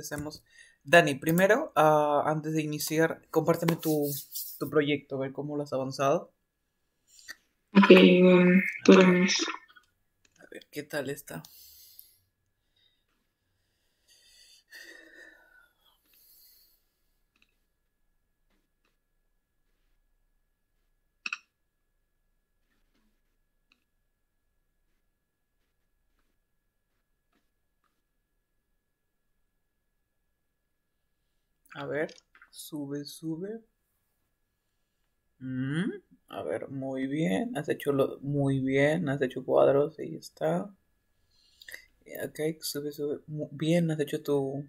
hacemos. Dani, primero, ah, antes de iniciar, compárteme tu, proyecto, a ver cómo lo has avanzado. Ok, um, pues, A ver, ¿qué tal está? A ver, sube, sube. Mm, a ver, muy bien. Has hecho lo, muy bien. Has hecho cuadros. Ahí está. Eh, ok, sube, sube. bien, has hecho tu.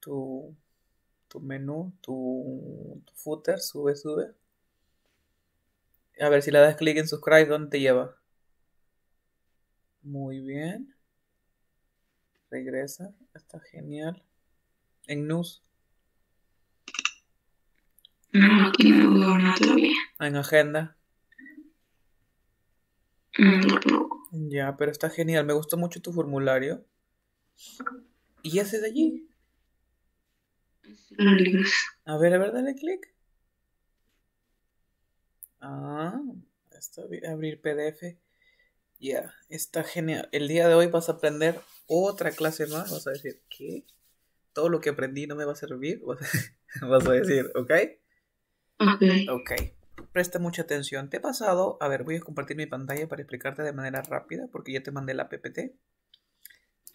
Tu. Tu menú. Tu, tu footer. Sube, sube. A ver, si le das clic en subscribe, ¿dónde te lleva? Muy bien. Regresa. Está genial en news. No, no ¿En agenda? Mm, ya, pero está genial. Me gustó mucho tu formulario. ¿Y ese de allí? A ver, a ver, dale clic. Ah, está bien. Abrir PDF. Ya, está genial. El día de hoy vas a aprender otra clase más. Vas a decir, ¿qué? todo lo que aprendí no me va a servir, vas a decir, ¿ok? Ok. Presta mucha atención. Te he pasado, a ver, voy a compartir mi pantalla para explicarte de manera rápida porque ya te mandé la PPT.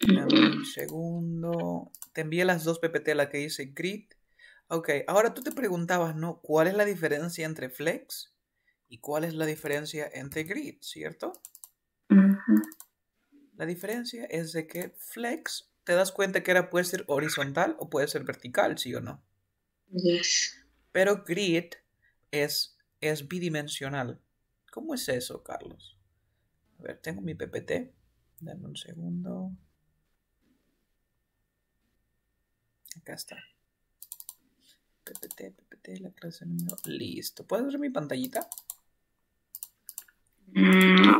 Un mm. segundo. Te envié las dos PPT, la que dice grid. Ok, ahora tú te preguntabas, ¿no? ¿Cuál es la diferencia entre flex y cuál es la diferencia entre grid, cierto? La diferencia es de que flex te das cuenta que era puede ser horizontal o puede ser vertical, ¿sí o no? Yes. Pero grid es, es bidimensional. ¿Cómo es eso, Carlos? A ver, tengo mi PPT. Dame un segundo. Acá está. PPT, PPT, la clase número. Listo. ¿Puedes ver mi pantallita? Mm,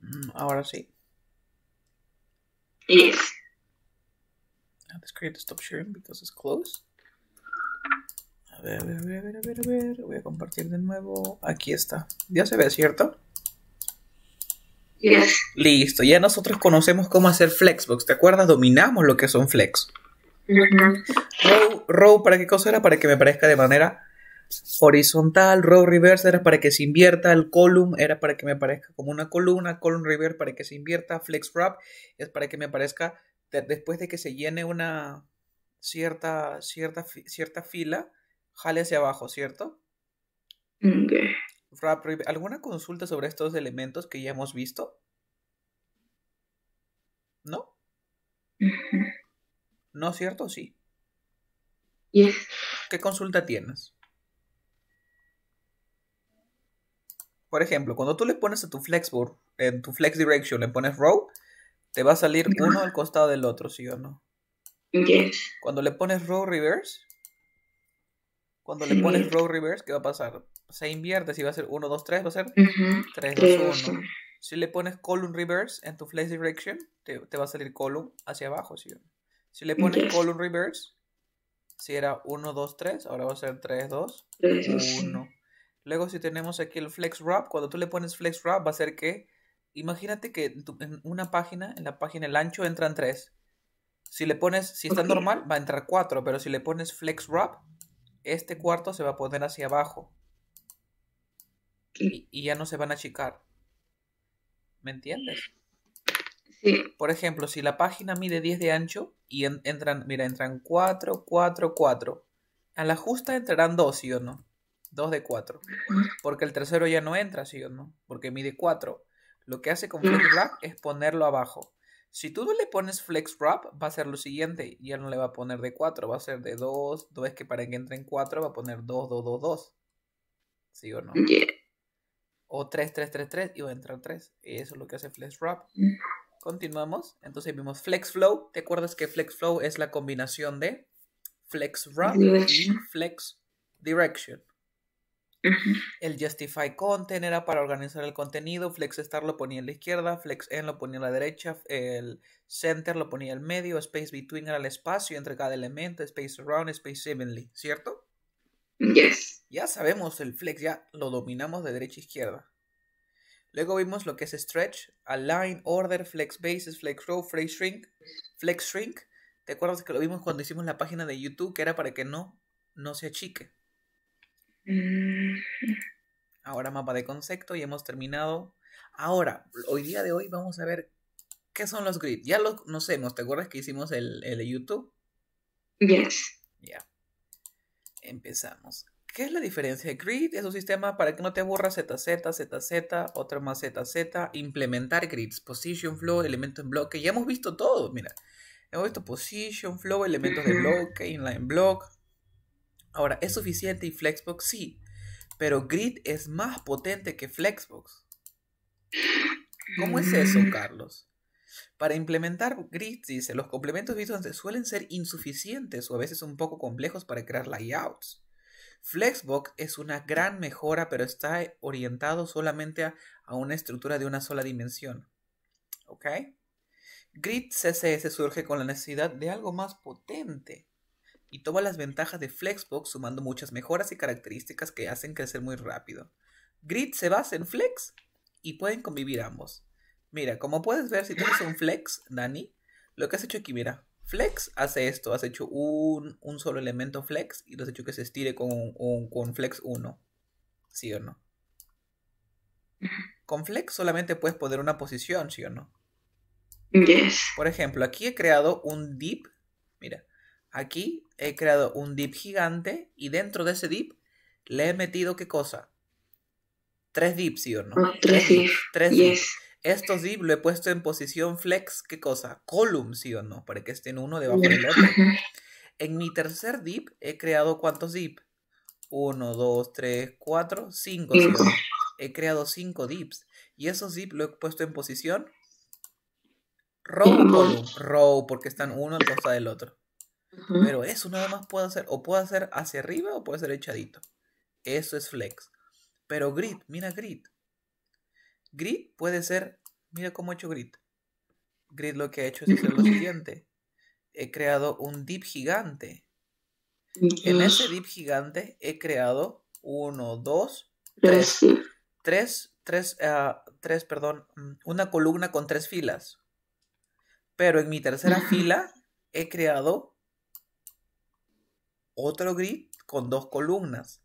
mm, ahora sí. Listo sharing A ver, a ver, a ver, a ver, Voy a compartir de nuevo. Aquí está. Ya se ve, ¿cierto? Yes. Listo, ya nosotros conocemos cómo hacer Flexbox, ¿te acuerdas? Dominamos lo que son Flex. row, row, ¿para qué cosa era? Para que me parezca de manera horizontal, row reverse era para que se invierta, el column era para que me parezca como una columna, column reverse para que se invierta, flex wrap es para que me parezca después de que se llene una cierta, cierta, cierta fila, jale hacia abajo, ¿cierto? Mm, ¿Alguna consulta sobre estos elementos que ya hemos visto? ¿No? ¿No es cierto? Sí. ¿Qué consulta tienes? Por ejemplo, cuando tú le pones a tu flexboard, en tu flex direction le pones row, te va a salir uno al costado del otro, ¿sí o no? Yes. Cuando le pones row reverse, cuando le pones row reverse, ¿qué va a pasar? Se invierte, si va a ser 1, 2, 3, va a ser 3, 2, 1. Si le pones column reverse en tu flex direction, te, va a salir column hacia abajo, ¿sí o no? Si le pones column reverse, si era 1, 2, 3, ahora va a ser 3, 2, 1. Luego si tenemos aquí el flex wrap, cuando tú le pones flex wrap va a ser que Imagínate que en, una página, en la página el ancho entran tres. Si le pones, si está normal, va a entrar cuatro, pero si le pones flex wrap, este cuarto se va a poner hacia abajo. Y, ya no se van a achicar. ¿Me entiendes? Sí. Por ejemplo, si la página mide 10 de ancho y entran, mira, entran 4, 4, 4. A la justa entrarán 2, ¿sí o no? dos de 4. Porque el tercero ya no entra, ¿sí o no? Porque mide 4. Lo que hace con mm. Flex Wrap es ponerlo abajo. Si tú no le pones Flex Wrap, va a ser lo siguiente. Y él no le va a poner de 4, va a ser de 2. 2 es que para que entre en 4 va a poner 2, 2, 2, 2. ¿Sí o no? O 3, 3, 3, 3 y va a entrar 3. Eso es lo que hace Flex Wrap. Continuamos. Entonces vimos Flex Flow. ¿Te acuerdas que Flex Flow es la combinación de Flex Wrap y Flex Direction? El justify content era para organizar el contenido, flex star lo ponía en la izquierda, flex end lo ponía en la derecha, el center lo ponía en el medio, space between era el espacio entre cada elemento, space around, space evenly, ¿cierto? Yes. Ya sabemos el flex, ya lo dominamos de derecha a izquierda. Luego vimos lo que es stretch, align, order, flex bases, flex row, flex shrink, flex shrink. ¿Te acuerdas que lo vimos cuando hicimos la página de YouTube que era para que no, no se achique? Mm. Ahora mapa de concepto y hemos terminado. Ahora, hoy día de hoy vamos a ver qué son los grids. Ya los conocemos, ¿te acuerdas que hicimos el, el YouTube? Yes. Ya. Empezamos. ¿Qué es la diferencia? Grid es un sistema para que no te borras ZZ, ZZ, otro más ZZ, implementar grids, position, flow, elementos en bloque. Ya hemos visto todo, mira. Hemos visto position, flow, elementos de bloque, inline block, Ahora, ¿es suficiente y Flexbox? Sí, pero Grid es más potente que Flexbox. ¿Cómo es eso, mm. Carlos? Para implementar Grid, dice, los complementos visuales suelen ser insuficientes o a veces un poco complejos para crear layouts. Flexbox es una gran mejora, pero está orientado solamente a, a una estructura de una sola dimensión. ¿Ok? Grid CSS surge con la necesidad de algo más potente y toma las ventajas de Flexbox sumando muchas mejoras y características que hacen crecer muy rápido. Grid se basa en Flex y pueden convivir ambos. Mira, como puedes ver, si tienes un Flex, Dani, lo que has hecho aquí, mira, Flex hace esto, has hecho un, solo elemento Flex y lo has hecho que se estire con, un, con Flex 1. ¿Sí o no? Con Flex solamente puedes poner una posición, ¿sí o no? Yes. Por ejemplo, aquí he creado un Deep. Mira, Aquí he creado un dip gigante y dentro de ese dip le he metido qué cosa? Tres dips, ¿sí o no? Ah, tres dips. Tres Estos dips lo he puesto en posición flex, ¿qué cosa? Column, ¿sí o no? Para que estén uno debajo del otro. En mi tercer dip he creado cuántos dips? Uno, dos, tres, cuatro, cinco. He creado cinco dips Y esos dips lo he puesto en posición row, column, row, porque están uno al costado del otro. Pero eso nada más puedo hacer, o puede hacer hacia arriba o puede ser echadito. Eso es flex. Pero grid, mira grid. Grid puede ser, mira cómo he hecho grid. Grid lo que ha hecho es hacer lo siguiente. He creado un dip gigante. En ese dip gigante he creado uno, dos, tres. Tres, ah, tres, perdón, mm, una columna con tres filas. Pero en mi tercera fila he creado otro grid con dos columnas.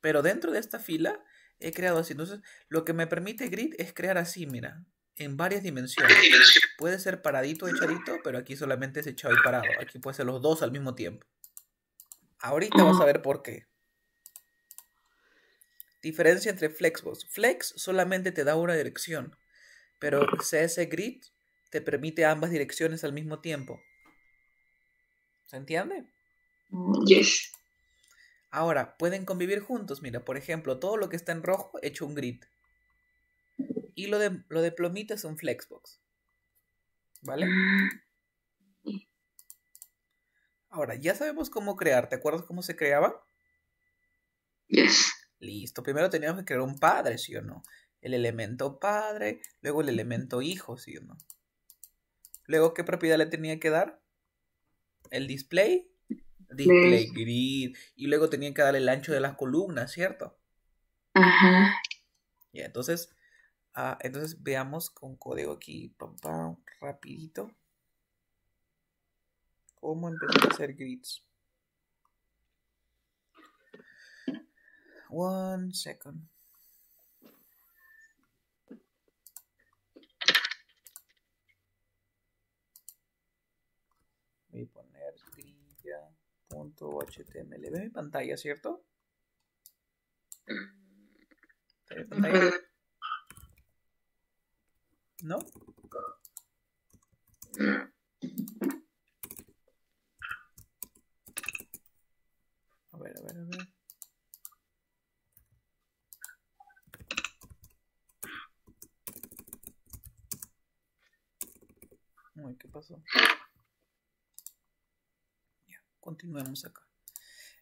Pero dentro de esta fila he creado así. Entonces, lo que me permite grid es crear así, mira, en varias dimensiones. Puede ser paradito, echadito, pero aquí solamente es echado y parado. Aquí puede ser los dos al mismo tiempo. Ahorita vas a ver por qué. Diferencia entre Flexbox. Flex solamente te da una dirección, pero CS Grid te permite ambas direcciones al mismo tiempo. ¿Se entiende? Yes. Ahora, pueden convivir juntos. Mira, por ejemplo, todo lo que está en rojo, hecho un grid. Y lo de, lo de plomita es un flexbox. ¿Vale? Ahora, ya sabemos cómo crear. ¿Te acuerdas cómo se creaba? Yes. Listo. Primero teníamos que crear un padre, ¿sí o no? El elemento padre, luego el elemento hijo, ¿sí o no? Luego, ¿qué propiedad le tenía que dar? El display display grid, y luego tenían que darle el ancho de las columnas, ¿cierto? Ajá. Y entonces, ah, entonces veamos con código aquí, pam, pam, rapidito, cómo empezar a hacer grids. One second. Voy .html de mi pantalla, cierto? ¿No? A ver, a ver, a ver. Uy, ¿qué pasó? Continuemos acá.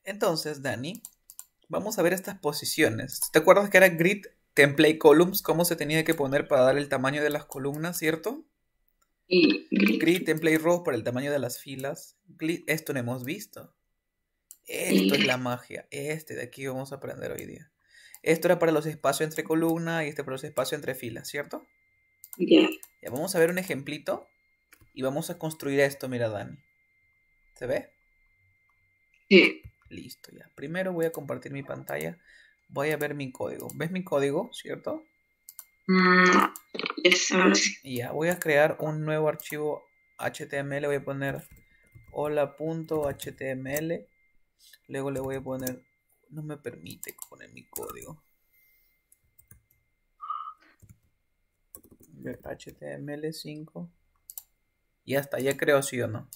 Entonces, Dani, vamos a ver estas posiciones. ¿Te acuerdas que era grid template columns? ¿Cómo se tenía que poner para dar el tamaño de las columnas, cierto? Y grid. template rows para el tamaño de las filas. Esto no hemos visto. Esto es la magia. Este de aquí vamos a aprender hoy día. Esto era para los espacios entre columnas y este para los espacios entre filas, ¿cierto? Ya. Vamos a ver un ejemplito y vamos a construir esto, mira Dani. ¿Se ve? Sí. Listo, ya. Primero voy a compartir mi pantalla. Voy a ver mi código. ¿Ves mi código, cierto? Mm, ya, voy a crear un nuevo archivo HTML. Voy a poner hola.html. Luego le voy a poner... No me permite poner mi código. HTML5. Ya está, ya creo sí o no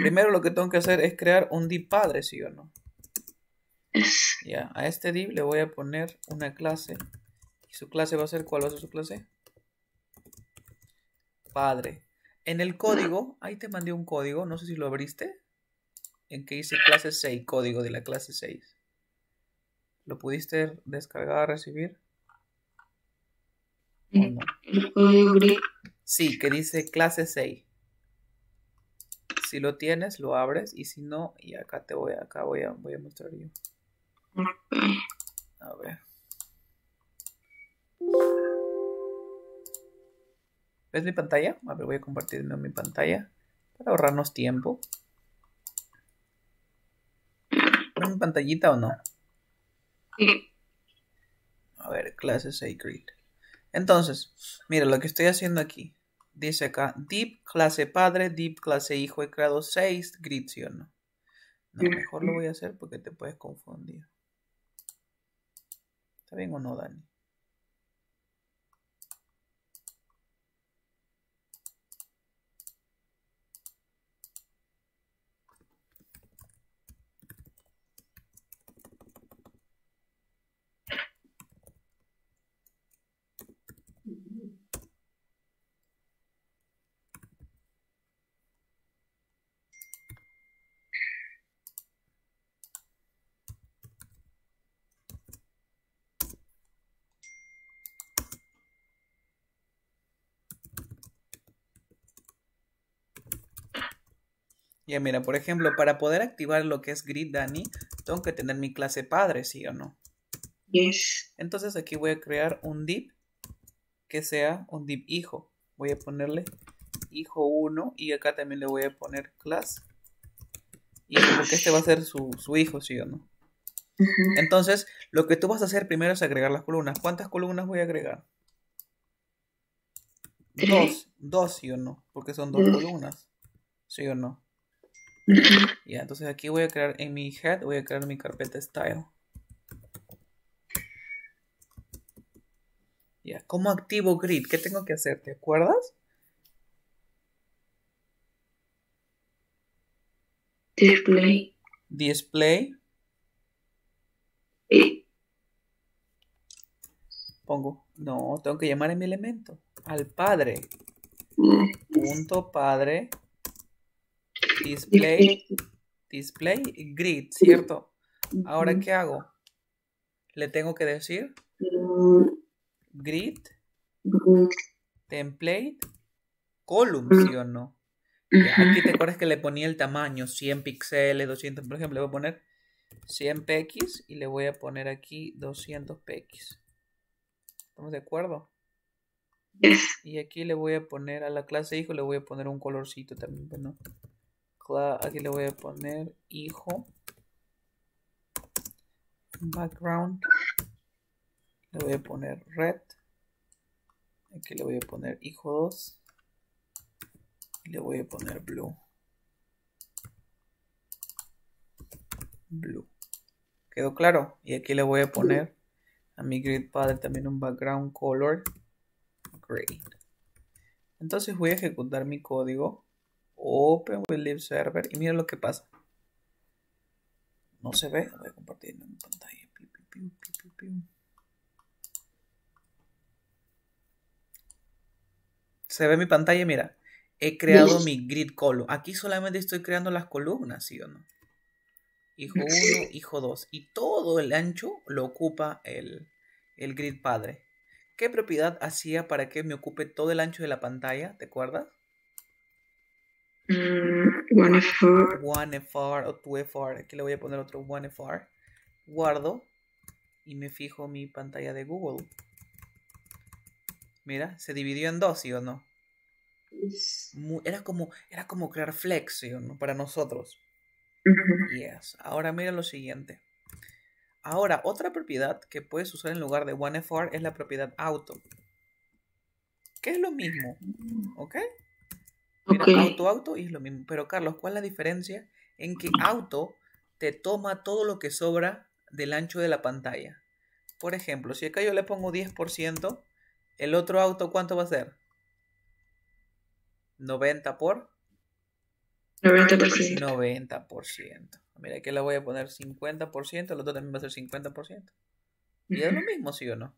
primero lo que tengo que hacer es crear un div padre, ¿sí o no? Ya, a este div le voy a poner una clase. ¿Y su clase va a ser cuál va a ser su clase? Padre. En el código, ahí te mandé un código, no sé si lo abriste. En que dice clase 6, código de la clase 6. ¿Lo pudiste descargar, recibir? ¿O no? Sí, que dice clase 6. Si lo tienes, lo abres y si no, y acá te voy, acá voy a, voy a mostrar yo. A ver. ¿Ves mi pantalla? A ver, voy a compartir mi pantalla para ahorrarnos tiempo. ¿Ves mi pantallita o no? A ver, clases Sacred. Entonces, mira lo que estoy haciendo aquí. Dice acá, deep clase padre, deep clase hijo y grado 6, grits, o no? No, mejor lo voy a hacer porque te puedes confundir. ¿Está bien o no, Dani? Ya mira, por ejemplo, para poder activar lo que es Grid Dani, tengo que tener mi clase padre, ¿sí o no? Yes. Entonces aquí voy a crear un div que sea un div hijo. Voy a ponerle hijo 1 y acá también le voy a poner class y porque este va a ser su, hijo, ¿sí o no? Entonces, lo que tú vas a hacer primero es agregar las columnas. ¿Cuántas columnas voy a agregar? Dos, dos, ¿sí o no? Porque son dos columnas, ¿sí o no? Ya, entonces aquí voy a crear en mi head, voy a crear mi carpeta style. Ya, ¿cómo activo grid? ¿Qué tengo que hacer? ¿Te acuerdas? Display. Display. Pongo. No, tengo que llamar en mi elemento. Al padre. Mm. Punto padre display, display grid, ¿cierto? Ahora, ¿qué hago? Le tengo que decir mm. grid, template, column, ¿sí o no? Aquí te acuerdas que le ponía el tamaño, 100 píxeles, 200, por ejemplo, le voy a poner 100 px y le voy a poner aquí 200 px. ¿Estamos de acuerdo? Y aquí le voy a poner a la clase hijo, le voy a poner un colorcito también, ¿no? aquí le voy a poner hijo. Background. Le voy a poner red. Aquí le voy a poner hijo 2. Y le voy a poner blue. Blue. ¿Quedó claro? Y aquí le voy a poner a mi grid padre también un background color. gray Entonces voy a ejecutar mi código. Open with Server. Y mira lo que pasa. No se ve. Voy a compartir mi pantalla. se ve mi pantalla, mira. He creado mi grid column. Aquí solamente estoy creando las columnas, ¿sí o no? Hijo 1, hijo 2. Y todo el ancho lo ocupa el, el grid padre. ¿Qué propiedad hacía para que me ocupe todo el ancho de la pantalla? ¿Te acuerdas? 1 FR. 1 FR o 2 FR. Aquí le voy a poner otro 1 FR. Guardo y me fijo mi pantalla de Google. Mira, se dividió en dos, ¿sí o no? era, como, era como crear flex, Para nosotros. Ahora mira lo siguiente. Ahora, otra propiedad que puedes usar en lugar de 1FR es la propiedad auto. Que es lo mismo, mm. ¿ok? auto, auto y es lo mismo. Pero Carlos, ¿cuál es la diferencia en que auto te toma todo lo que sobra del ancho de la pantalla? Por ejemplo, si acá yo le pongo 10%, el otro auto, ¿cuánto va a ser? 90 por 90%. 90%. Mira, aquí le voy a poner 50%, el otro también va a ser 50%. Y es lo mismo, ¿sí o no?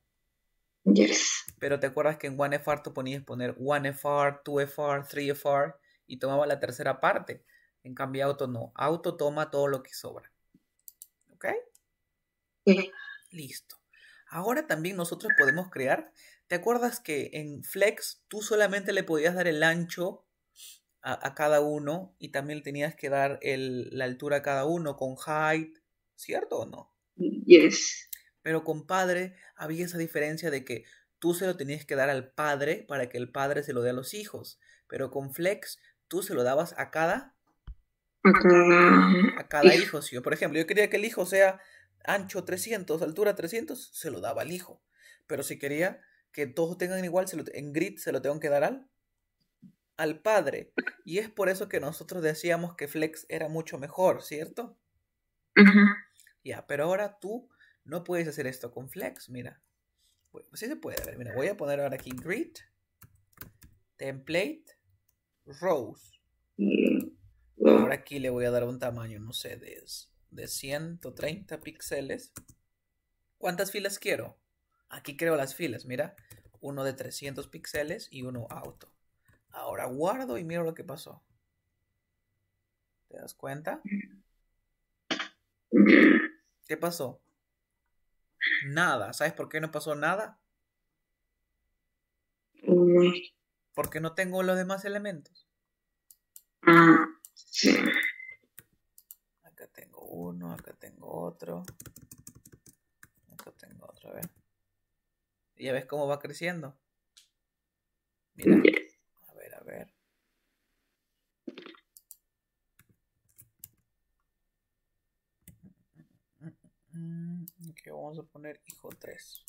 Yes. Pero te acuerdas que en 1FR tú ponías poner 1FR, 2FR, 3FR y tomaba la tercera parte. En cambio, auto no. Auto toma todo lo que sobra. ¿Ok? Listo. Ahora también nosotros podemos crear. ¿Te acuerdas que en Flex tú solamente le podías dar el ancho a, cada uno y también tenías que dar el, la altura a cada uno con height? ¿Cierto o no? Yes. Pero compadre, había esa diferencia de que tú se lo tenías que dar al padre para que el padre se lo dé a los hijos. Pero con Flex, tú se lo dabas a cada. A cada, hijo. por ejemplo, yo quería que el hijo sea ancho 300, altura 300, se lo daba al hijo. Pero si quería que todos tengan igual, en grid se lo tengo que dar al, al padre. Y es por eso que nosotros decíamos que Flex era mucho mejor, ¿cierto? Ya, pero ahora tú no puedes hacer esto con Flex, mira si pues, pues se puede. ver, mira, voy a poner ahora aquí grid, template, rows. Ahora aquí le voy a dar un tamaño, no sé, de, de 130 píxeles. ¿Cuántas filas quiero? Aquí creo las filas, mira. Uno de 300 píxeles y uno auto. Ahora guardo y miro lo que pasó. ¿Te das cuenta? ¿Qué pasó? nada. ¿Sabes por qué no pasó nada? Mm. Porque no tengo los demás elementos. Ah, acá tengo uno, acá tengo otro. Acá tengo otro, a Y ya ves cómo va creciendo. Mira. que vamos a poner hijo 3.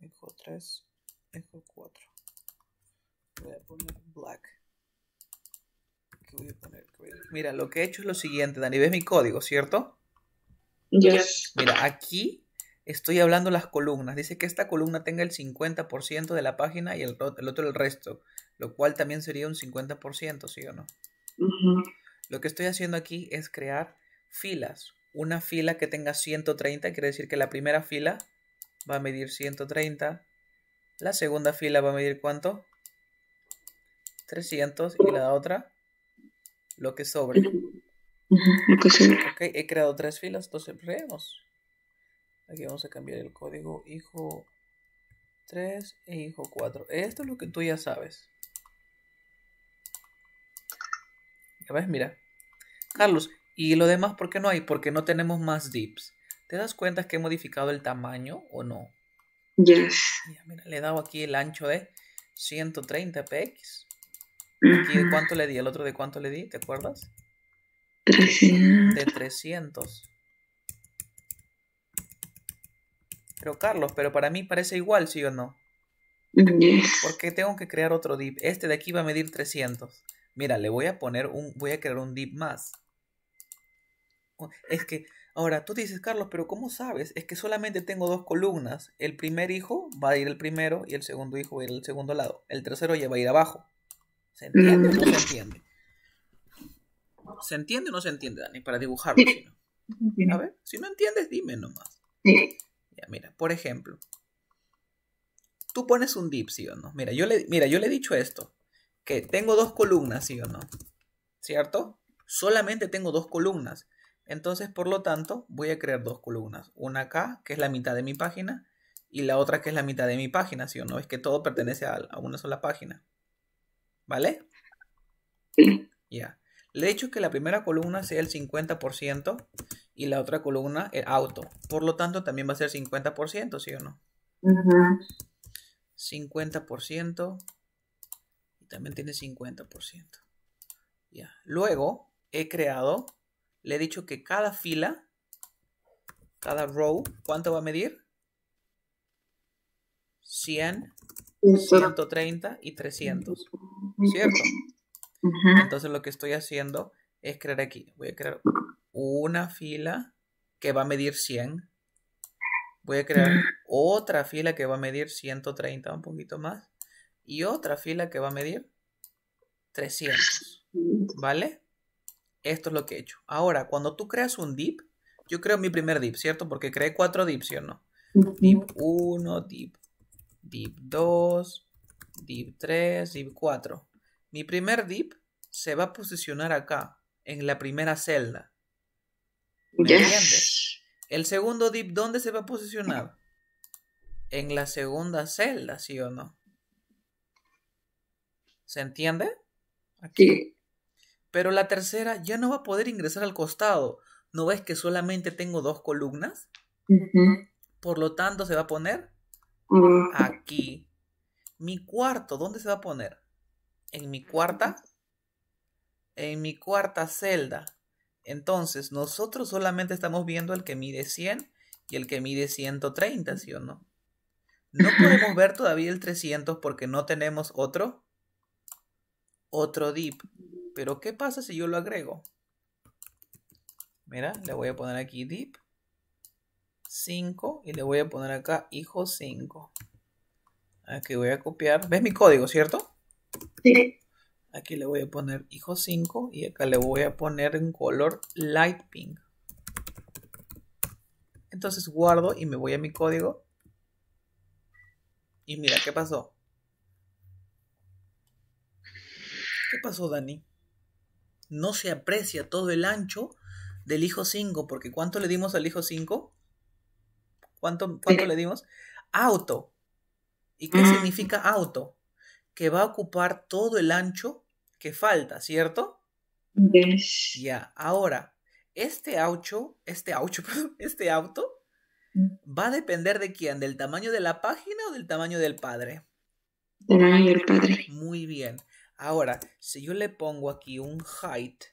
Hijo 3, hijo 4. Voy a poner black. Mira, lo que he hecho es lo siguiente, Dani. ¿Ves mi código, cierto? Yes. Mira, aquí estoy hablando las columnas. Dice que esta columna tenga el 50% de la página y el, el otro el resto lo cual también sería un 50%, ¿sí o no? Lo que estoy haciendo aquí es crear filas. Una fila que tenga 130, quiere decir que la primera fila va a medir 130, la segunda fila va a medir cuánto? 300 y la otra lo que sobre. ok, he creado tres filas, entonces veamos. Aquí vamos a cambiar el código hijo 3 e hijo 4. Esto es lo que tú ya sabes. ves, mira. Carlos, ¿y lo demás por qué no hay? Porque no tenemos más dips. ¿Te das cuenta que he modificado el tamaño o no? Yes. Mira, le he dado aquí el ancho de 130 px. ¿Y de cuánto le di, el otro de cuánto le di, ¿te acuerdas? De 300. Pero Carlos, pero para mí parece igual, ¿sí o no? Porque tengo que crear otro dip Este de aquí va a medir 300. Mira, le voy a poner un, voy a crear un dip más. Oh, es que, ahora tú dices, Carlos, pero ¿cómo sabes? Es que solamente tengo dos columnas. El primer hijo va a ir el primero y el segundo hijo va a ir al segundo lado. El tercero ya va a ir abajo. ¿Se entiende o no se entiende? ¿Se entiende o no se entiende, Dani? Para dibujarlo, A ver, si no entiendes, dime nomás. Ya, mira, por ejemplo, tú pones un dip, ¿sí o no? Mira, yo le, mira, yo le he dicho esto que tengo dos columnas, ¿sí o no? ¿Cierto? Solamente tengo dos columnas. Entonces, por lo tanto, voy a crear dos columnas. Una acá, que es la mitad de mi página, y la otra que es la mitad de mi página, ¿sí o no? Es que todo pertenece a, una sola página. ¿Vale? Ya. Le he dicho que la primera columna sea el 50% y la otra columna el auto. Por lo tanto, también va a ser 50%, ¿sí o no? 50% también tiene 50%. Ya. Luego he creado, le he dicho que cada fila, cada row, ¿cuánto va a medir? 100, 130 y 300. ¿Cierto? Entonces lo que estoy haciendo es crear aquí. Voy a crear una fila que va a medir 100. Voy a crear otra fila que va a medir 130, un poquito más y otra fila que va a medir 300, ¿vale? Esto es lo que he hecho. Ahora, cuando tú creas un dip, yo creo mi primer dip, ¿cierto? Porque creé cuatro dips, ¿sí o no? Dip 1, dip, dip 2, dip 3, dip 4. Mi primer dip se va a posicionar acá, en la primera celda. ¿Me entiendes? El segundo dip, ¿dónde se va a posicionar? En la segunda celda, ¿sí o no? ¿Se entiende? Aquí. Pero la tercera ya no va a poder ingresar al costado. ¿No ves que solamente tengo dos columnas? Por lo tanto, se va a poner mm. aquí. Mi cuarto, ¿dónde se va a poner? En mi cuarta. En mi cuarta celda. Entonces, nosotros solamente estamos viendo el que mide 100 y el que mide 130, ¿sí o no? No podemos ver todavía el 300 porque no tenemos otro otro dip, Pero ¿qué pasa si yo lo agrego? Mira, le voy a poner aquí dip 5 y le voy a poner acá hijo 5. Aquí voy a copiar. ¿Ves mi código, cierto? Sí. Aquí le voy a poner hijo 5 y acá le voy a poner en color light pink. Entonces guardo y me voy a mi código. Y mira, ¿qué pasó? pasó, Dani? No se aprecia todo el ancho del hijo 5, porque ¿cuánto le dimos al hijo 5? ¿Cuánto, cuánto le dimos? Auto. ¿Y qué significa auto? Que va a ocupar todo el ancho que falta, ¿cierto? Ya, ahora, este auto, este, este auto, este auto, va a depender de quién, del tamaño de la página o del tamaño del padre. Del tamaño del padre. Muy bien. Ahora, si yo le pongo aquí un height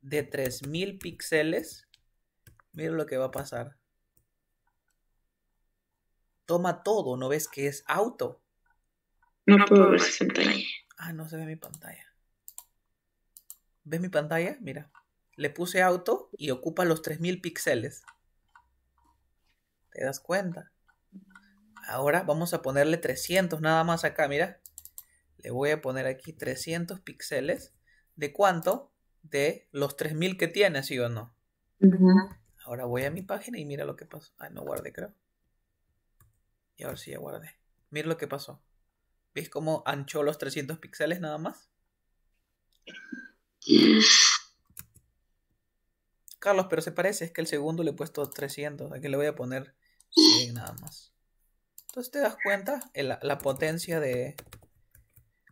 de 3000 píxeles, mira lo que va a pasar. Toma todo, ¿no ves que es auto? No puedo ver su pantalla. Ah, no se ve mi pantalla. ¿Ves mi pantalla? Mira. Le puse auto y ocupa los 3000 píxeles. ¿Te das cuenta? Ahora vamos a ponerle 300 nada más acá, mira le voy a poner aquí 300 píxeles. ¿De cuánto? De los 3000 que tiene, ¿sí o no? Ahora voy a mi página y mira lo que pasó. Ah, no guardé, creo. Y ahora sí ya guardé. Mira lo que pasó. ¿Ves cómo anchó los 300 píxeles nada más? Carlos, pero se parece, es que el segundo le he puesto 300, aquí le voy a poner 100 nada más. Entonces te das cuenta la potencia de,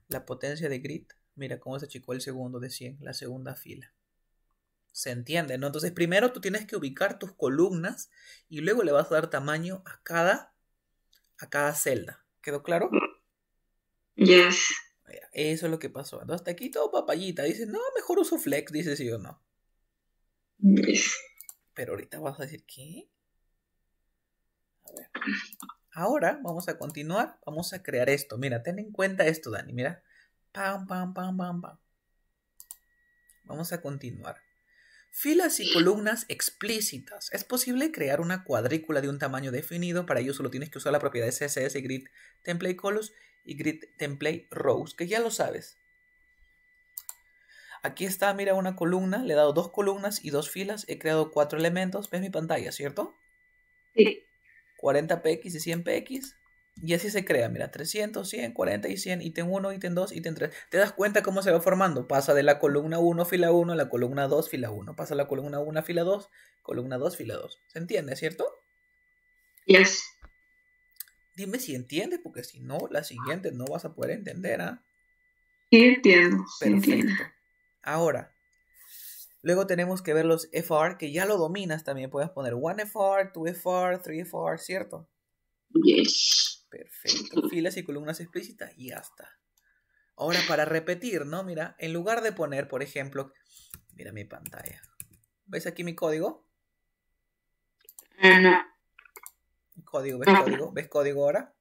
la potencia de Grit, mira cómo se achicó el segundo de 100, la segunda fila. ¿Se entiende? ¿no? Entonces, primero tú tienes que ubicar tus columnas y luego le vas a dar tamaño a cada, a cada celda. ¿Quedó claro? Yes. Eso es lo que pasó. hasta aquí todo papayita. dice no, mejor uso flex, dice sí o no. Pero ahorita vas a decir, ¿qué? A ver. Ahora vamos a continuar, vamos a crear esto. Mira, ten en cuenta esto, Dani, mira. Pam, pam, pam, pam, pam. Vamos a continuar. Filas y columnas explícitas. Es posible crear una cuadrícula de un tamaño definido. Para ello solo tienes que usar la propiedad CSS grid template colors y grid template rows, que ya lo sabes. Aquí está, mira, una columna. Le he dado dos columnas y dos filas. He creado cuatro elementos. ¿Ves mi pantalla, cierto? Sí. 40px y 100px. Y así se crea, mira, 300, 100, 40 y 100, ítem 1, ítem 2, ítem 3. ¿Te das cuenta cómo se va formando? Pasa de la columna 1, fila 1, a la columna 2, fila 1. Pasa la columna 1, fila 2, columna 2, fila 2. ¿Se entiende, cierto? Yes. Dime si entiende, porque si no, la siguiente no vas a poder entender, ¿ah? Sí, entiendo. Perfecto. Sí, entiendo. Ahora, Luego tenemos que ver los FR, que ya lo dominas también. Puedes poner 1FR, 2FR, 3FR, ¿cierto? Yes. Perfecto. Filas y columnas explícitas y ya está. Ahora, para repetir, ¿no? Mira, en lugar de poner, por ejemplo, mira mi pantalla. ¿Ves aquí mi código? Ah, no. Código, ¿ves ah. código? ¿Ves código ahora?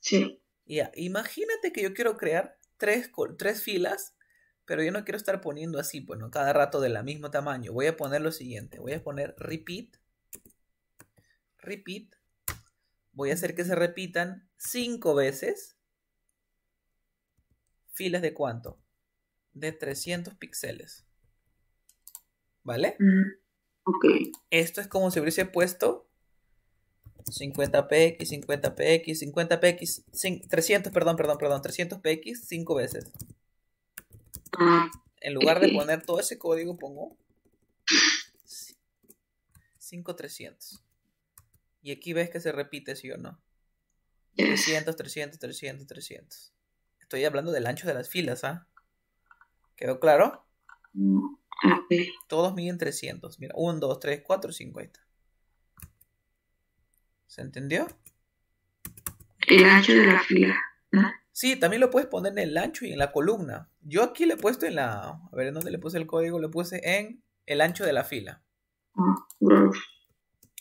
Sí. Ya, imagínate que yo quiero crear tres, tres filas pero yo no quiero estar poniendo así, bueno, pues, cada rato de la mismo tamaño. Voy a poner lo siguiente, voy a poner repeat, repeat, voy a hacer que se repitan cinco veces filas de cuánto? De 300 píxeles. ¿Vale? Ok. Esto es como si hubiese puesto 50px, 50px, 50px, 300, perdón, perdón, perdón, 300px 5 veces. En lugar de poner todo ese código, pongo 5300. Y aquí ves que se repite, sí o no. 300, 300, 300, 300. Estoy hablando del ancho de las filas, ¿ah? ¿Quedó claro? Todos miden 300. Mira, 1, 2, 3, 4, 50. ¿Se entendió? El ancho de la fila. Sí, también lo puedes poner en el ancho y en la columna. Yo aquí le he puesto en la. A ver, ¿en dónde le puse el código? Le puse en el ancho de la fila.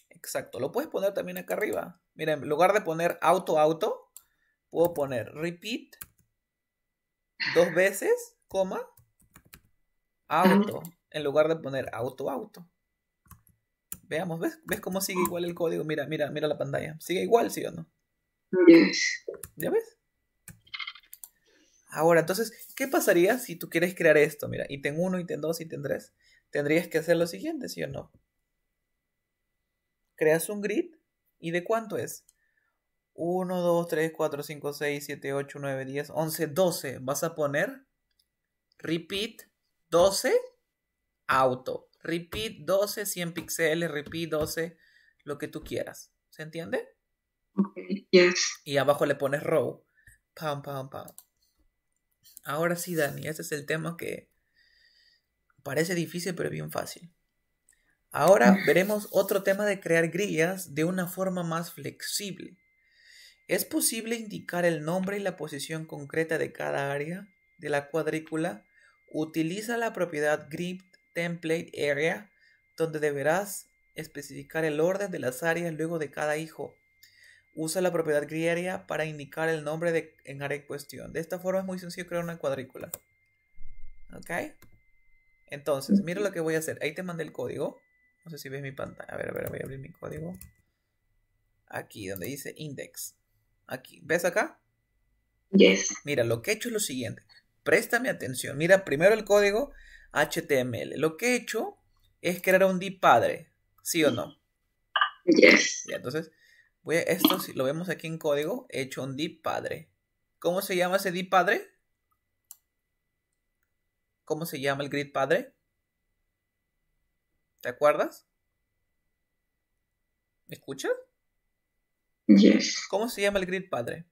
Exacto. Lo puedes poner también acá arriba. Mira, en lugar de poner auto, auto, puedo poner repeat dos veces, coma, auto. En lugar de poner auto, auto. Veamos, ¿ves, cómo sigue igual el código? Mira, mira, mira la pantalla. Sigue igual, ¿sí o no? ¿Ya ves? Ahora, entonces, ¿qué pasaría si tú quieres crear esto? Mira, ítem 1, ítem 2, ítem 3. Tendrías que hacer lo siguiente, ¿sí o no? Creas un grid. ¿Y de cuánto es? 1, 2, 3, 4, 5, 6, 7, 8, 9, 10, 11, 12. Vas a poner repeat 12 auto. Repeat 12, 100 píxeles, repeat 12, lo que tú quieras. ¿Se entiende? Y abajo le pones row. Pam, pam, pam. Ahora sí, Dani, este es el tema que parece difícil pero bien fácil. Ahora veremos otro tema de crear grillas de una forma más flexible. ¿Es posible indicar el nombre y la posición concreta de cada área de la cuadrícula? Utiliza la propiedad grip template area donde deberás especificar el orden de las áreas luego de cada hijo usa la propiedad griega para indicar el nombre de en área en cuestión. De esta forma es muy sencillo crear una cuadrícula. ¿Ok? Entonces, mira lo que voy a hacer. Ahí te mandé el código. No sé si ves mi pantalla. A ver, a ver, voy a abrir mi código. Aquí, donde dice index. Aquí. ¿Ves acá? Yes. Mira, lo que he hecho es lo siguiente. Préstame atención. Mira primero el código HTML. Lo que he hecho es crear un div padre. ¿Sí o no? Yes. Y entonces, esto si lo vemos aquí en código, he hecho un div padre. ¿Cómo se llama ese div padre? ¿Cómo se llama el grid padre? ¿Te acuerdas? ¿Me escuchas? Yes. ¿Cómo se llama el grid padre?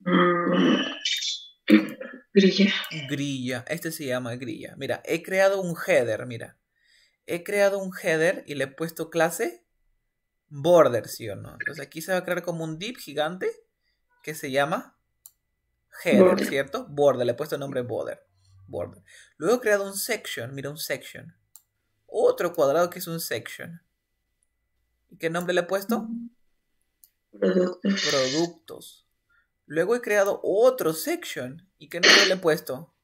Mm. Grilla. Grilla. Este se llama grilla. Mira, he creado un header, mira he creado un header y le he puesto clase border, ¿sí o no? Entonces aquí se va a crear como un div gigante que se llama header, ¿cierto? Border, le he puesto el nombre border. border. Luego he creado un section, mira un section. Otro cuadrado que es un section. ¿Y qué nombre le he puesto? Productos. Productos. Luego he creado otro section. ¿Y qué nombre le he puesto?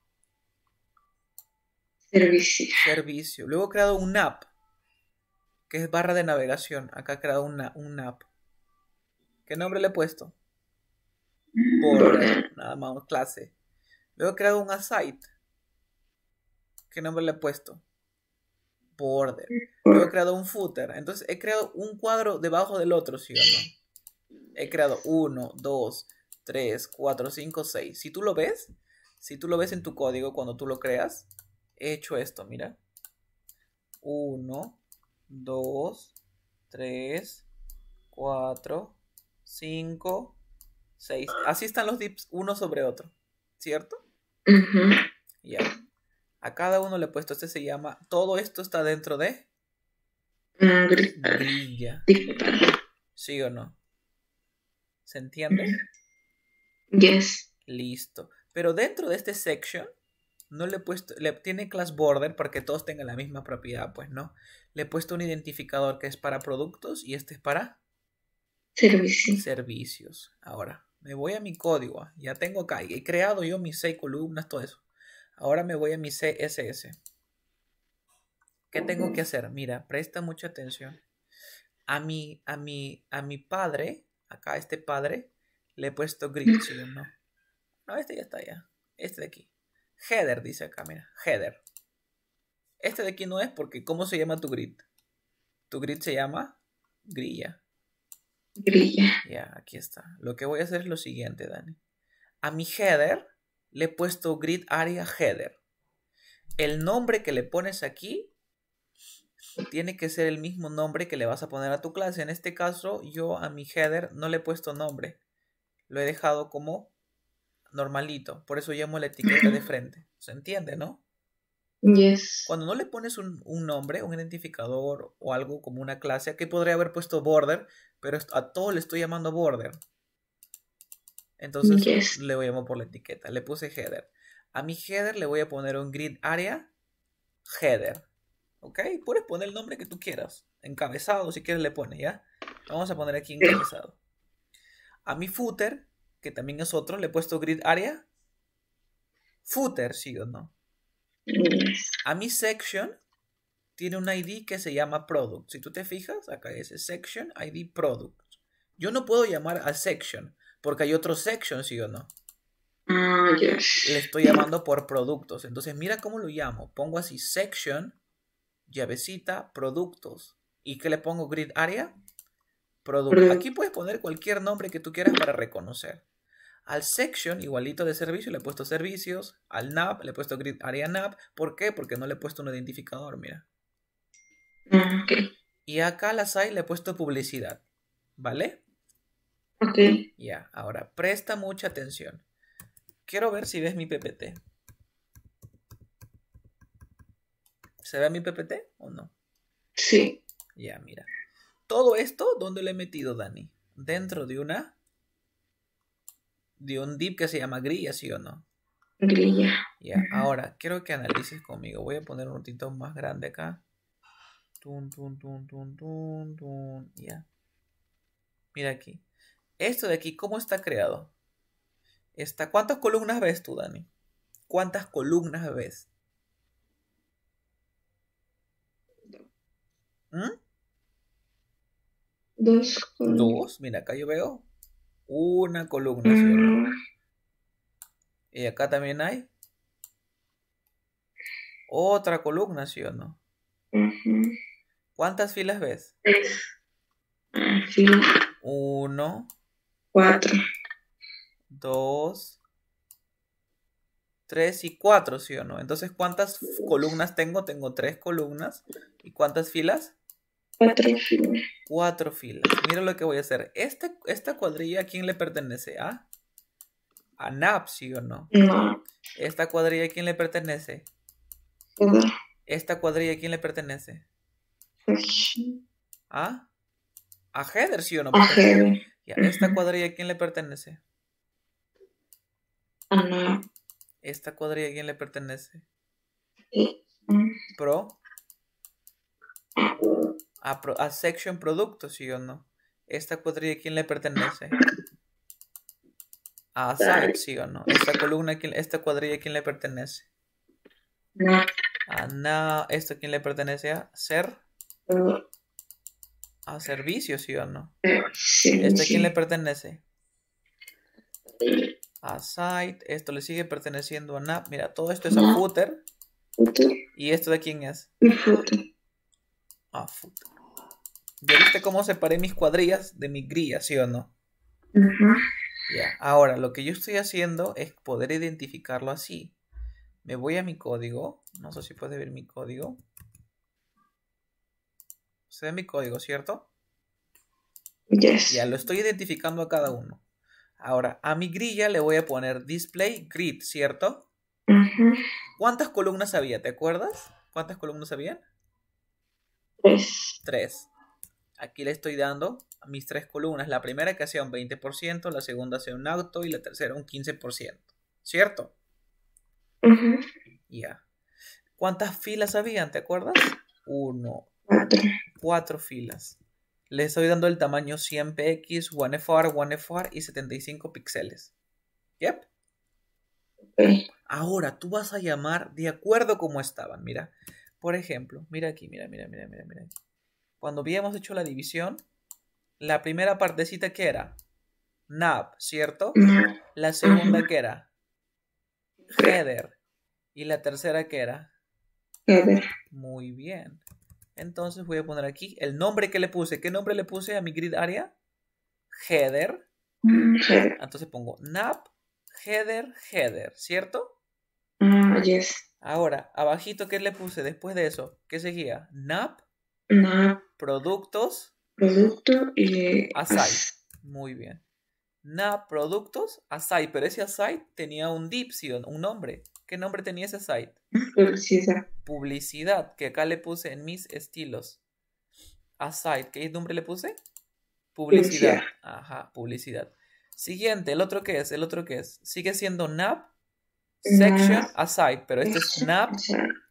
Servicio. Luego he creado un app, que es barra de navegación. Acá he creado una, un app. ¿Qué nombre le he puesto? Border. Mm, nada más, clase. Luego he creado un aside. ¿Qué nombre le he puesto? Border. Luego he creado un footer. Entonces he creado un cuadro debajo del otro, ¿sí o no? He creado uno, dos, tres, cuatro, cinco, seis. Si tú lo ves, si tú lo ves en tu código cuando tú lo creas, he hecho esto, mira. 1, 2, 3, 4, 5, 6. Así están los dips uno sobre otro, ¿cierto? Uh Ya. A cada uno le he puesto, este se llama, todo esto está dentro de... Ah, ¿Sí o no? ¿Se entiende? Yes. Listo. Pero dentro de este section no le he puesto, le tiene class border para que todos tengan la misma propiedad, pues no. Le he puesto un identificador que es para productos y este es para servicios. Servicios. Ahora, me voy a mi código. Ah, ya tengo acá, he creado yo mis seis columnas, todo eso. Ahora me voy a mi CSS. ¿Qué tengo que hacer? Mira, presta mucha atención. A mi, a mi, a mi padre, acá este padre, le he puesto grid, ¿no? No, este ya está ya. Este de aquí. Header, dice acá, mira. Header. Este de aquí no es porque ¿cómo se llama tu grid? Tu grid se llama grilla. Grilla. Ya, aquí está. Lo que voy a hacer es lo siguiente, Dani. A mi header le he puesto grid area header. El nombre que le pones aquí tiene que ser el mismo nombre que le vas a poner a tu clase. En este caso, yo a mi header no le he puesto nombre. Lo he dejado como normalito. Por eso llamo la etiqueta de frente. ¿Se entiende, no? Yes. Cuando no le pones un, nombre, un identificador o algo como una clase, aquí podría haber puesto border, pero a todo le estoy llamando border. Entonces le voy a llamar por la etiqueta. Le puse header. A mi header le voy a poner un grid area header. ¿Ok? Puedes poner el nombre que tú quieras. Encabezado, si quieres, le pone, ¿ya? Vamos a poner aquí encabezado. A mi footer que también es otro, le he puesto grid area. Footer, sí o no. A mi section tiene un ID que se llama product. Si tú te fijas, acá dice section ID product. Yo no puedo llamar a section porque hay otro section, sí o no. Ah, le estoy llamando por productos. Entonces, mira cómo lo llamo. Pongo así section, llavecita, productos. ¿Y qué le pongo? Grid area. Product. Aquí puedes poner cualquier nombre que tú quieras para reconocer. Al section, igualito de servicio, le he puesto servicios. Al nav, le he puesto grid area nav. ¿Por qué? Porque no le he puesto un identificador, mira. Mm, okay. Y acá a la le he puesto publicidad. ¿Vale? Ok. Ya, ahora presta mucha atención. Quiero ver si ves mi PPT. ¿Se ve mi PPT o no? Sí. Ya, mira. Todo esto, ¿dónde lo he metido, Dani? Dentro de una de un dip que se llama grilla, ¿sí o no? Grilla. Ya, ahora quiero que analices conmigo. Voy a poner un ratito más grande acá. Tun, tun, tun, tun, tun, tun. Ya. Mira aquí. Esto de aquí, ¿cómo está creado? Está, ¿Cuántas columnas ves tú, Dani? ¿Cuántas columnas ves? ¿Mm? Dos. Dos. Mira, acá yo veo una columna, no? Mm. Y acá también hay otra columna, ¿sí o no? ¿Cuántas filas ves? Tres. Cinco. Ah, Uno. Cuatro. Dos. Tres y cuatro, ¿sí o no? Entonces, ¿cuántas columnas tengo? Tengo tres columnas. ¿Y cuántas filas? Cuatro filas. Mira lo que voy a hacer. Este, esta cuadrilla, ¿a quién le pertenece? ¿A? ¿A NAP, sí o no? No. ¿Esta cuadrilla a quién le pertenece? ¿Esta cuadrilla a quién le pertenece? ¿A? ¿A Heather, sí o no? A Heather. ¿Esta cuadrilla a quién le pertenece? A ¿Esta cuadrilla a quién le pertenece? ¿Pro? a, Section Productos, ¿sí o no? ¿Esta cuadrilla quién le pertenece? A site, ¿sí o no? ¿Esta columna, quién, esta cuadrilla quién le pertenece? A no. ¿Esto quién le pertenece a Ser? A Servicio, ¿sí o no? ¿Este a quién le pertenece? A Site, esto le sigue perteneciendo a NAP. Mira, todo esto es a footer. ¿Y esto de quién es? A footer. ¿Ya viste cómo separé mis cuadrillas de mi grilla, sí o no? Ajá. Ya, ahora lo que yo estoy haciendo es poder identificarlo así. Me voy a mi código, no sé si puedes ver mi código. Se ve mi código, ¿cierto? Yes. Ya, lo estoy identificando a cada uno. Ahora, a mi grilla le voy a poner display grid, ¿cierto? Ajá. ¿Cuántas columnas había? ¿Te acuerdas? ¿Cuántas columnas había? Tres. Tres. Aquí le estoy dando mis tres columnas. La primera que sea un 20%, la segunda sea un auto y la tercera un 15%. ¿Cierto? Ya. ¿Cuántas filas habían? ¿Te acuerdas? Uno. Cuatro. Cuatro filas. Le estoy dando el tamaño 100px, 1FR, 1FR y 75 píxeles. ¿Yep? Ahora tú vas a llamar de acuerdo cómo estaban. Mira, por ejemplo, mira aquí, mira, mira, mira, mira, mira cuando habíamos hecho la división, la primera partecita que era NAP, ¿cierto? La segunda que era header. Y la tercera que era header. Muy bien. Entonces voy a poner aquí el nombre que le puse. ¿Qué nombre le puse a mi grid area? Header. Mm, Entonces pongo nap, header, header, ¿cierto? Mm, yes. Ahora, abajito, ¿qué le puse después de eso? ¿Qué seguía? Nap, Productos. Producto y. Aside, Muy bien. nap productos, Aside, Pero ese Aside tenía un dipsion, un nombre. ¿Qué nombre tenía ese Aside? Publicidad. Publicidad, que acá le puse en mis estilos. Aside, ¿qué nombre le puse? Publicidad. Ajá, publicidad. Siguiente, ¿el otro qué es? ¿El otro qué es? Sigue siendo NAP, section, aside, pero este es NAP.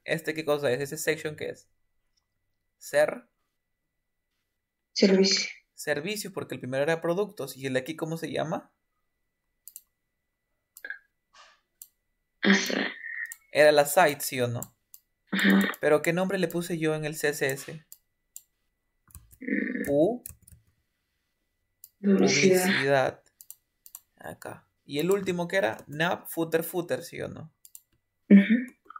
¿Este qué cosa es? ¿Ese section qué es? Ser. Servicio. servicio porque el primero era productos. ¿Y el de aquí cómo se llama? Era la site, ¿sí o no? Pero ¿qué nombre le puse yo en el CSS? Mm. U. Publicidad. Acá. Y el último que era nap footer footer, ¿sí o no?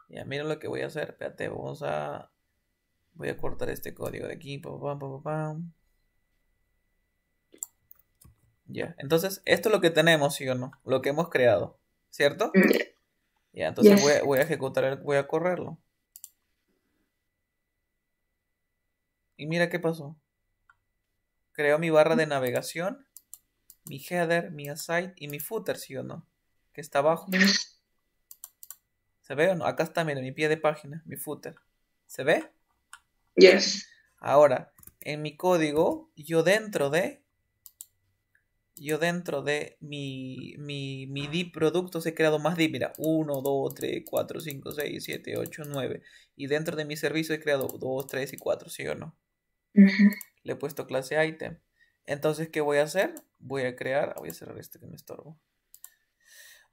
Ya, mira lo que voy a hacer. Espérate, vamos a Voy a cortar este código de aquí. ya, entonces esto es lo que tenemos, ¿sí o no? Lo que hemos creado, ¿cierto? Mm. Ya, entonces voy a, voy a ejecutar, voy a correrlo. Y mira qué pasó. Creo mi barra de navegación, mi header, mi aside y mi footer, ¿sí o no? Que está abajo. Mm. ¿Se ve o no? Acá está, mira, mi pie de página, mi footer. ¿Se ve? Ahora, en mi código, yo dentro de. Yo dentro de mi, mi, mi productos he creado más DIP. Mira, 1, 2, 3, 4, 5, 6, 7, 8, 9. Y dentro de mi servicio he creado 2, 3 y 4, ¿sí o no? Le he puesto clase item. Entonces, ¿qué voy a hacer? Voy a crear. Voy a cerrar este que me estorbo.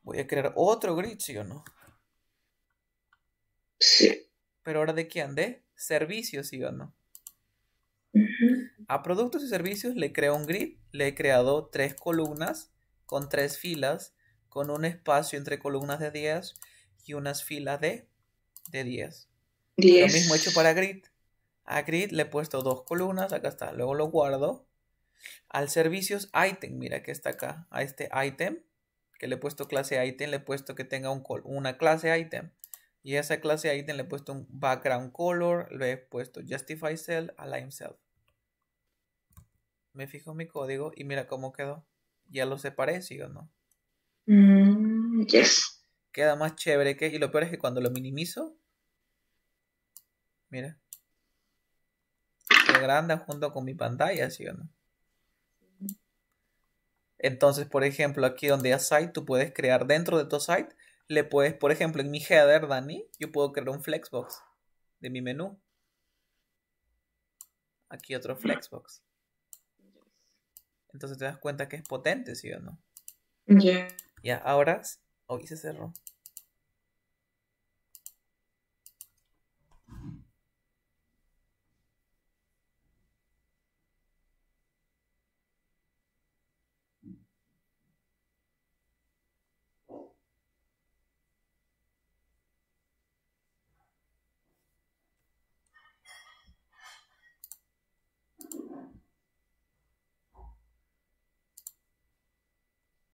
Voy a crear otro grid, ¿sí o no? Sí. ¿Pero ahora de qué andé? servicios, ¿sí o no? A productos y servicios le creo un grid, le he creado tres columnas con tres filas, con un espacio entre columnas de 10 y unas filas de, de 10. Lo mismo hecho para grid. A grid le he puesto dos columnas, acá está, luego lo guardo. Al servicios item, mira que está acá, a este item, que le he puesto clase item, le he puesto que tenga un, una clase item. Y a esa clase ahí ítem le he puesto un background color, le he puesto justify cell, align cell. Me fijo en mi código y mira cómo quedó. Ya lo separé, ¿sí o no? Mm, yes. Queda más chévere que... Y lo peor es que cuando lo minimizo... Mira. Se agranda junto con mi pantalla, ¿sí o no? Entonces, por ejemplo, aquí donde hay site, tú puedes crear dentro de tu site le puedes, por ejemplo, en mi header, Dani, yo puedo crear un flexbox de mi menú. Aquí otro flexbox. Entonces te das cuenta que es potente, ¿sí o no? Ya. Ya, ahora. Hoy oh, se cerró.